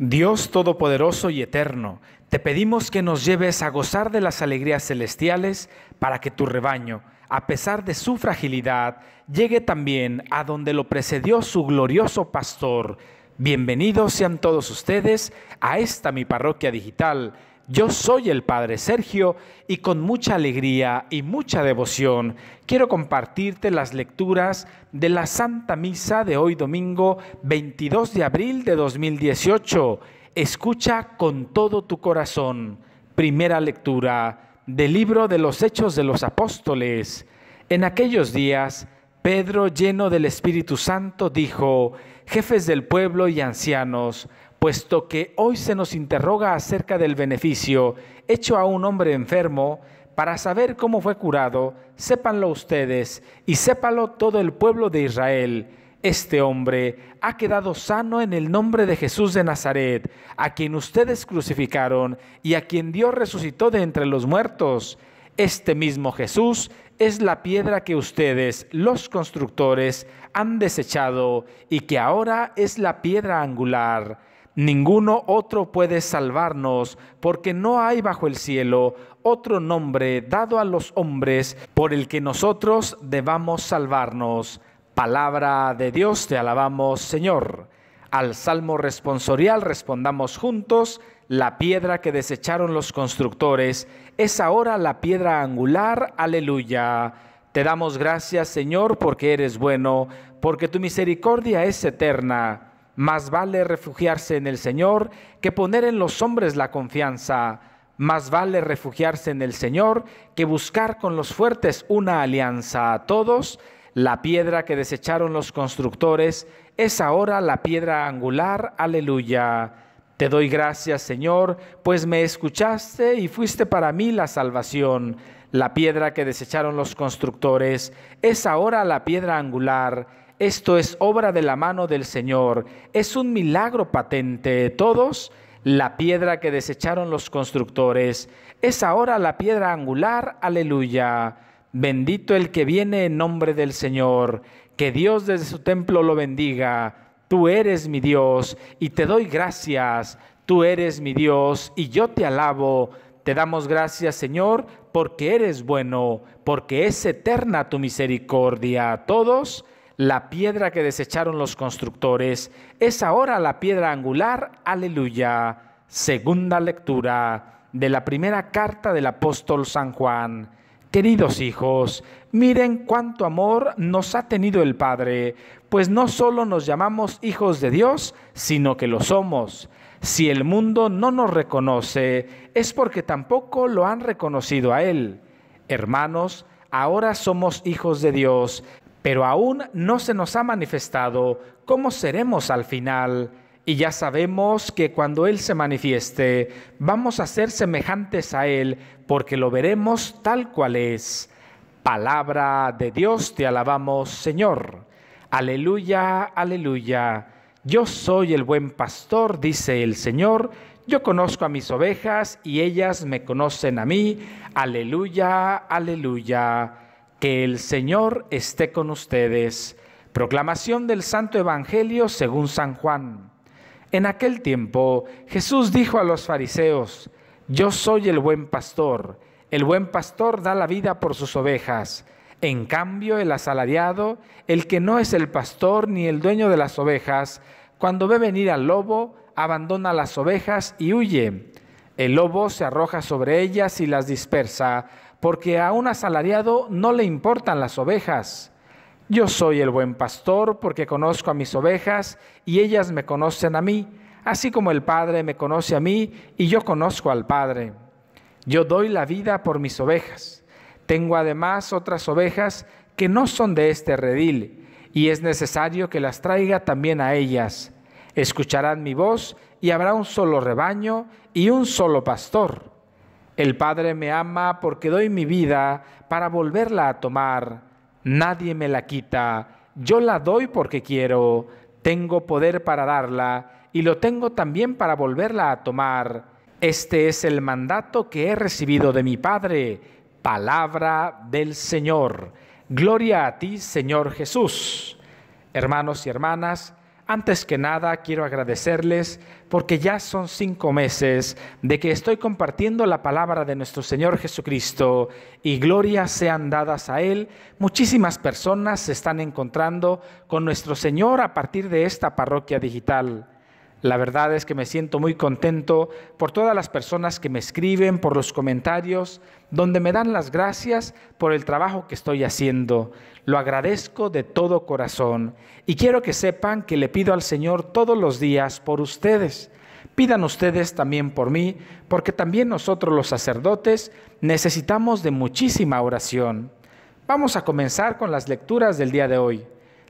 Dios Todopoderoso y Eterno, te pedimos que nos lleves a gozar de las alegrías celestiales para que tu rebaño, a pesar de su fragilidad, llegue también a donde lo precedió su glorioso pastor. Bienvenidos sean todos ustedes a esta mi parroquia digital yo soy el Padre Sergio y con mucha alegría y mucha devoción quiero compartirte las lecturas de la Santa Misa de hoy domingo 22 de abril de 2018. Escucha con todo tu corazón. Primera lectura del libro de los Hechos de los Apóstoles. En aquellos días, Pedro, lleno del Espíritu Santo, dijo, Jefes del pueblo y ancianos, puesto que hoy se nos interroga acerca del beneficio hecho a un hombre enfermo para saber cómo fue curado, sépanlo ustedes y sépalo todo el pueblo de Israel. Este hombre ha quedado sano en el nombre de Jesús de Nazaret, a quien ustedes crucificaron y a quien Dios resucitó de entre los muertos. Este mismo Jesús es la piedra que ustedes, los constructores, han desechado y que ahora es la piedra angular. Ninguno otro puede salvarnos, porque no hay bajo el cielo otro nombre dado a los hombres por el que nosotros debamos salvarnos. Palabra de Dios te alabamos, Señor. Al salmo responsorial respondamos juntos, la piedra que desecharon los constructores es ahora la piedra angular, aleluya. Te damos gracias, Señor, porque eres bueno, porque tu misericordia es eterna. Más vale refugiarse en el Señor que poner en los hombres la confianza. Más vale refugiarse en el Señor que buscar con los fuertes una alianza. A todos, la piedra que desecharon los constructores es ahora la piedra angular. Aleluya. Te doy gracias, Señor, pues me escuchaste y fuiste para mí la salvación. La piedra que desecharon los constructores es ahora la piedra angular. Esto es obra de la mano del Señor. Es un milagro patente. Todos, la piedra que desecharon los constructores, es ahora la piedra angular. Aleluya. Bendito el que viene en nombre del Señor. Que Dios desde su templo lo bendiga. Tú eres mi Dios y te doy gracias. Tú eres mi Dios y yo te alabo. Te damos gracias, Señor, porque eres bueno, porque es eterna tu misericordia. Todos la piedra que desecharon los constructores, es ahora la piedra angular. Aleluya. Segunda lectura de la primera carta del apóstol San Juan. Queridos hijos, miren cuánto amor nos ha tenido el Padre, pues no solo nos llamamos hijos de Dios, sino que lo somos. Si el mundo no nos reconoce, es porque tampoco lo han reconocido a Él. Hermanos, ahora somos hijos de Dios, pero aún no se nos ha manifestado cómo seremos al final. Y ya sabemos que cuando Él se manifieste, vamos a ser semejantes a Él, porque lo veremos tal cual es. Palabra de Dios, te alabamos, Señor. Aleluya, aleluya. Yo soy el buen pastor, dice el Señor. Yo conozco a mis ovejas y ellas me conocen a mí. Aleluya, aleluya. Que el Señor esté con ustedes. Proclamación del Santo Evangelio según San Juan. En aquel tiempo Jesús dijo a los fariseos, Yo soy el buen pastor, el buen pastor da la vida por sus ovejas. En cambio, el asalariado, el que no es el pastor ni el dueño de las ovejas, cuando ve venir al lobo, abandona las ovejas y huye. El lobo se arroja sobre ellas y las dispersa, porque a un asalariado no le importan las ovejas. Yo soy el buen pastor porque conozco a mis ovejas y ellas me conocen a mí, así como el Padre me conoce a mí y yo conozco al Padre. Yo doy la vida por mis ovejas. Tengo además otras ovejas que no son de este redil, y es necesario que las traiga también a ellas. Escucharán mi voz y habrá un solo rebaño y un solo pastor. El Padre me ama porque doy mi vida para volverla a tomar. Nadie me la quita. Yo la doy porque quiero. Tengo poder para darla y lo tengo también para volverla a tomar. Este es el mandato que he recibido de mi Padre. Palabra del Señor. Gloria a ti, Señor Jesús. Hermanos y hermanas, antes que nada, quiero agradecerles porque ya son cinco meses de que estoy compartiendo la palabra de nuestro Señor Jesucristo y gloria sean dadas a Él. Muchísimas personas se están encontrando con nuestro Señor a partir de esta parroquia digital. La verdad es que me siento muy contento por todas las personas que me escriben, por los comentarios, donde me dan las gracias por el trabajo que estoy haciendo. Lo agradezco de todo corazón y quiero que sepan que le pido al Señor todos los días por ustedes. Pidan ustedes también por mí, porque también nosotros los sacerdotes necesitamos de muchísima oración. Vamos a comenzar con las lecturas del día de hoy.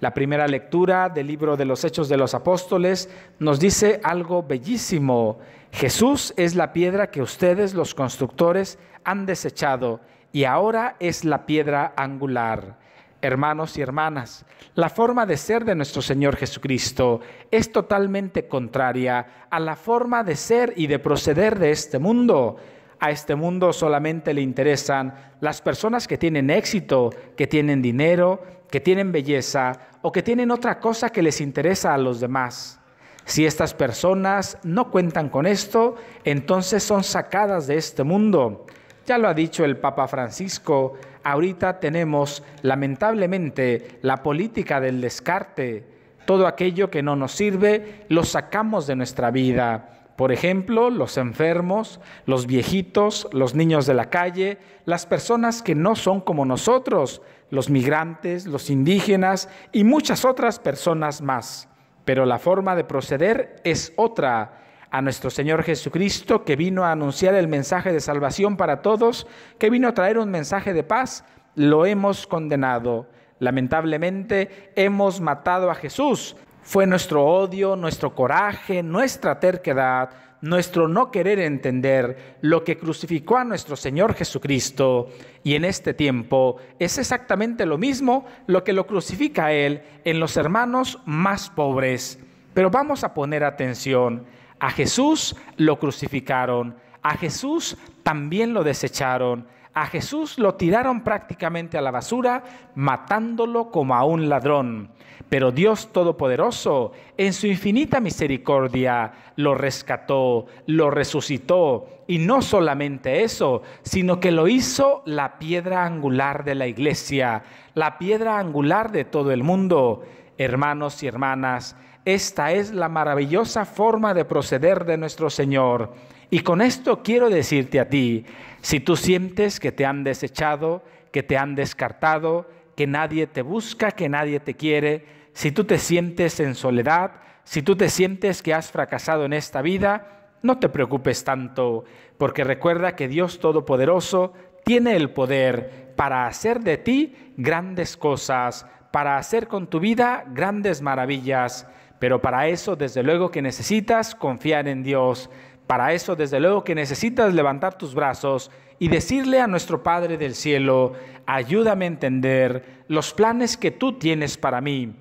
La primera lectura del libro de los Hechos de los Apóstoles nos dice algo bellísimo. Jesús es la piedra que ustedes, los constructores, han desechado y ahora es la piedra angular. Hermanos y hermanas, la forma de ser de nuestro Señor Jesucristo es totalmente contraria a la forma de ser y de proceder de este mundo. A este mundo solamente le interesan las personas que tienen éxito, que tienen dinero, que tienen belleza o que tienen otra cosa que les interesa a los demás. Si estas personas no cuentan con esto, entonces son sacadas de este mundo. Ya lo ha dicho el Papa Francisco, ahorita tenemos lamentablemente la política del descarte. Todo aquello que no nos sirve lo sacamos de nuestra vida. Por ejemplo, los enfermos, los viejitos, los niños de la calle, las personas que no son como nosotros, los migrantes, los indígenas y muchas otras personas más. Pero la forma de proceder es otra. A nuestro Señor Jesucristo, que vino a anunciar el mensaje de salvación para todos, que vino a traer un mensaje de paz, lo hemos condenado. Lamentablemente hemos matado a Jesús. Fue nuestro odio, nuestro coraje, nuestra terquedad, nuestro no querer entender lo que crucificó a nuestro Señor Jesucristo. Y en este tiempo es exactamente lo mismo lo que lo crucifica Él en los hermanos más pobres. Pero vamos a poner atención. A Jesús lo crucificaron. A Jesús también lo desecharon. A Jesús lo tiraron prácticamente a la basura, matándolo como a un ladrón. Pero Dios Todopoderoso, en su infinita misericordia, lo rescató, lo resucitó. Y no solamente eso, sino que lo hizo la piedra angular de la iglesia, la piedra angular de todo el mundo. Hermanos y hermanas, esta es la maravillosa forma de proceder de nuestro Señor y con esto quiero decirte a ti, si tú sientes que te han desechado, que te han descartado, que nadie te busca, que nadie te quiere, si tú te sientes en soledad, si tú te sientes que has fracasado en esta vida, no te preocupes tanto, porque recuerda que Dios Todopoderoso tiene el poder para hacer de ti grandes cosas, para hacer con tu vida grandes maravillas. Pero para eso, desde luego que necesitas confiar en Dios, para eso, desde luego que necesitas levantar tus brazos y decirle a nuestro Padre del Cielo, ayúdame a entender los planes que tú tienes para mí.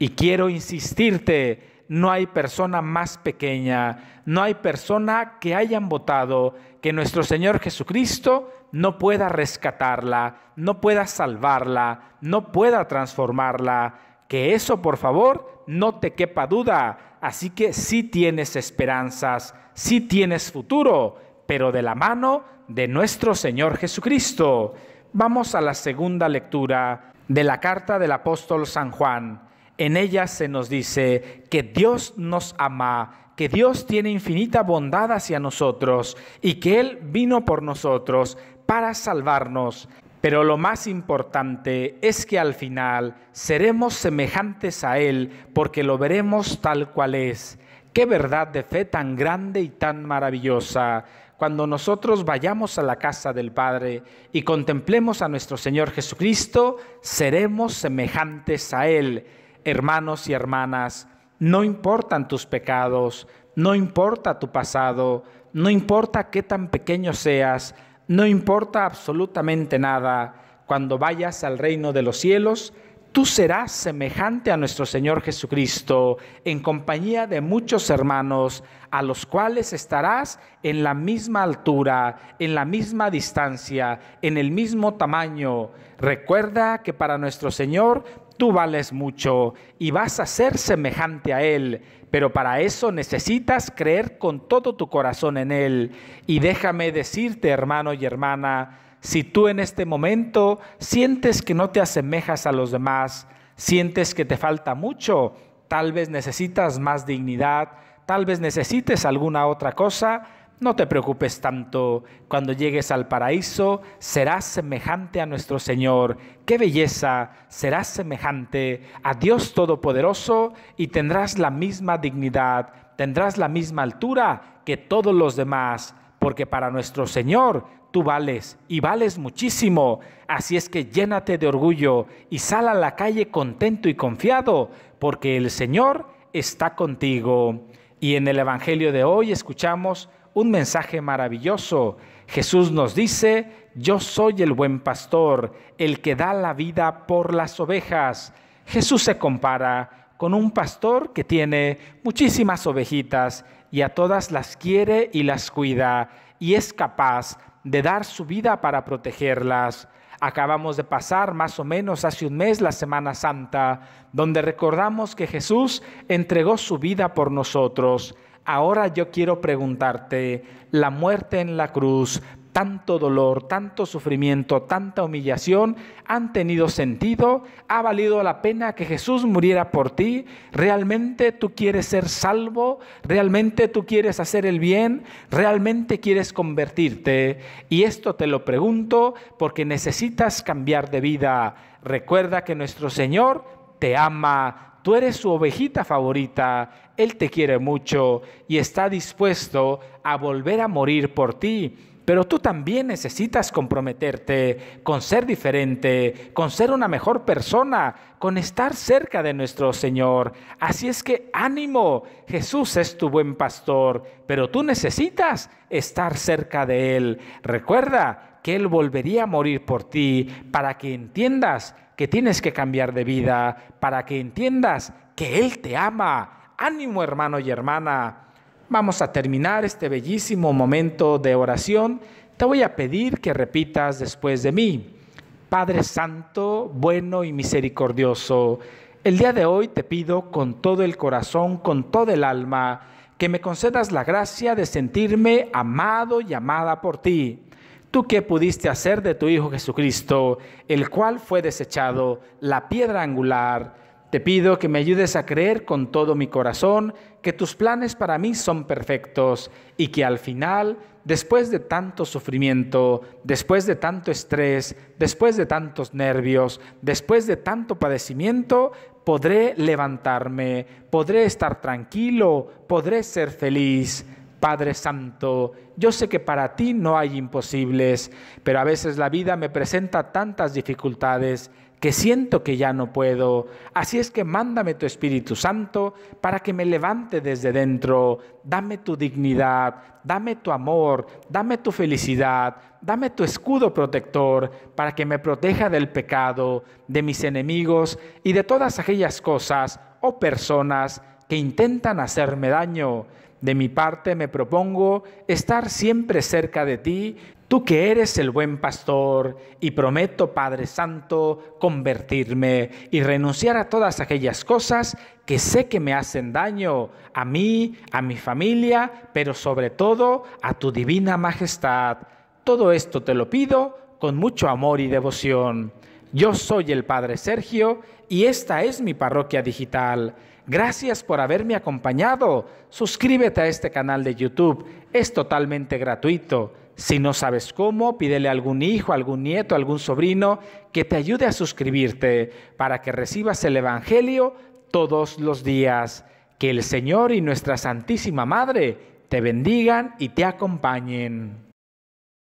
Y quiero insistirte, no hay persona más pequeña, no hay persona que hayan votado que nuestro Señor Jesucristo no pueda rescatarla, no pueda salvarla, no pueda transformarla. Que eso, por favor, no te quepa duda. Así que sí tienes esperanzas sí tienes futuro, pero de la mano de nuestro Señor Jesucristo. Vamos a la segunda lectura de la carta del apóstol San Juan. En ella se nos dice que Dios nos ama, que Dios tiene infinita bondad hacia nosotros y que Él vino por nosotros para salvarnos. Pero lo más importante es que al final seremos semejantes a Él porque lo veremos tal cual es. Qué verdad de fe tan grande y tan maravillosa. Cuando nosotros vayamos a la casa del Padre y contemplemos a nuestro Señor Jesucristo, seremos semejantes a Él. Hermanos y hermanas, no importan tus pecados, no importa tu pasado, no importa qué tan pequeño seas, no importa absolutamente nada. Cuando vayas al reino de los cielos, tú serás semejante a nuestro Señor Jesucristo, en compañía de muchos hermanos, a los cuales estarás en la misma altura, en la misma distancia, en el mismo tamaño. Recuerda que para nuestro Señor tú vales mucho y vas a ser semejante a Él, pero para eso necesitas creer con todo tu corazón en Él. Y déjame decirte, hermano y hermana, si tú en este momento sientes que no te asemejas a los demás, sientes que te falta mucho, tal vez necesitas más dignidad, tal vez necesites alguna otra cosa, no te preocupes tanto. Cuando llegues al paraíso, serás semejante a nuestro Señor. ¡Qué belleza! Serás semejante a Dios Todopoderoso y tendrás la misma dignidad, tendrás la misma altura que todos los demás, porque para nuestro Señor tú vales y vales muchísimo. Así es que llénate de orgullo y sal a la calle contento y confiado, porque el Señor está contigo. Y en el Evangelio de hoy escuchamos un mensaje maravilloso. Jesús nos dice, yo soy el buen pastor, el que da la vida por las ovejas. Jesús se compara con un pastor que tiene muchísimas ovejitas y a todas las quiere y las cuida y es capaz de dar su vida para protegerlas. Acabamos de pasar más o menos hace un mes la Semana Santa, donde recordamos que Jesús entregó su vida por nosotros. Ahora yo quiero preguntarte, la muerte en la cruz tanto dolor, tanto sufrimiento, tanta humillación han tenido sentido, ha valido la pena que Jesús muriera por ti, realmente tú quieres ser salvo, realmente tú quieres hacer el bien, realmente quieres convertirte. Y esto te lo pregunto porque necesitas cambiar de vida. Recuerda que nuestro Señor te ama, Tú eres su ovejita favorita, Él te quiere mucho y está dispuesto a volver a morir por ti. Pero tú también necesitas comprometerte con ser diferente, con ser una mejor persona, con estar cerca de nuestro Señor. Así es que ánimo, Jesús es tu buen pastor, pero tú necesitas estar cerca de Él. Recuerda que Él volvería a morir por ti para que entiendas que tienes que cambiar de vida, para que entiendas que Él te ama. Ánimo hermano y hermana Vamos a terminar este bellísimo momento de oración. Te voy a pedir que repitas después de mí. Padre Santo, bueno y misericordioso, el día de hoy te pido con todo el corazón, con todo el alma, que me concedas la gracia de sentirme amado y amada por ti. Tú que pudiste hacer de tu Hijo Jesucristo, el cual fue desechado, la piedra angular, te pido que me ayudes a creer con todo mi corazón que tus planes para mí son perfectos y que al final, después de tanto sufrimiento, después de tanto estrés, después de tantos nervios, después de tanto padecimiento, podré levantarme, podré estar tranquilo, podré ser feliz. Padre Santo, yo sé que para ti no hay imposibles, pero a veces la vida me presenta tantas dificultades que siento que ya no puedo. Así es que mándame tu Espíritu Santo para que me levante desde dentro. Dame tu dignidad, dame tu amor, dame tu felicidad, dame tu escudo protector para que me proteja del pecado, de mis enemigos y de todas aquellas cosas o personas que intentan hacerme daño. De mi parte me propongo estar siempre cerca de ti, tú que eres el buen pastor, y prometo, Padre Santo, convertirme y renunciar a todas aquellas cosas que sé que me hacen daño, a mí, a mi familia, pero sobre todo a tu divina majestad. Todo esto te lo pido con mucho amor y devoción. Yo soy el Padre Sergio y esta es mi parroquia digital. Gracias por haberme acompañado. Suscríbete a este canal de YouTube. Es totalmente gratuito. Si no sabes cómo, pídele a algún hijo, algún nieto, algún sobrino que te ayude a suscribirte para que recibas el Evangelio todos los días. Que el Señor y nuestra Santísima Madre te bendigan y te acompañen.